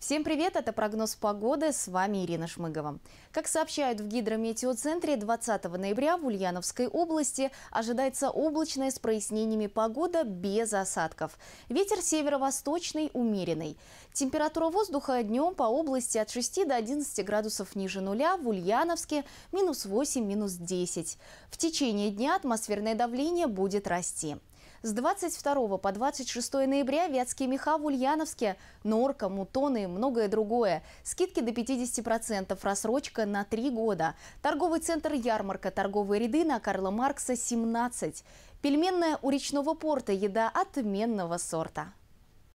Всем привет! Это прогноз погоды. С вами Ирина Шмыгова. Как сообщают в гидрометеоцентре, 20 ноября в Ульяновской области ожидается облачная с прояснениями погода без осадков. Ветер северо-восточный умеренный. Температура воздуха днем по области от 6 до 11 градусов ниже нуля, в Ульяновске минус 8, минус 10. В течение дня атмосферное давление будет расти. С 22 по 26 ноября вятские меха в Ульяновске, норка, мутоны и многое другое. Скидки до 50%, рассрочка на 3 года. Торговый центр «Ярмарка», торговые ряды на Карла Маркса 17. Пельменная у речного порта, еда отменного сорта.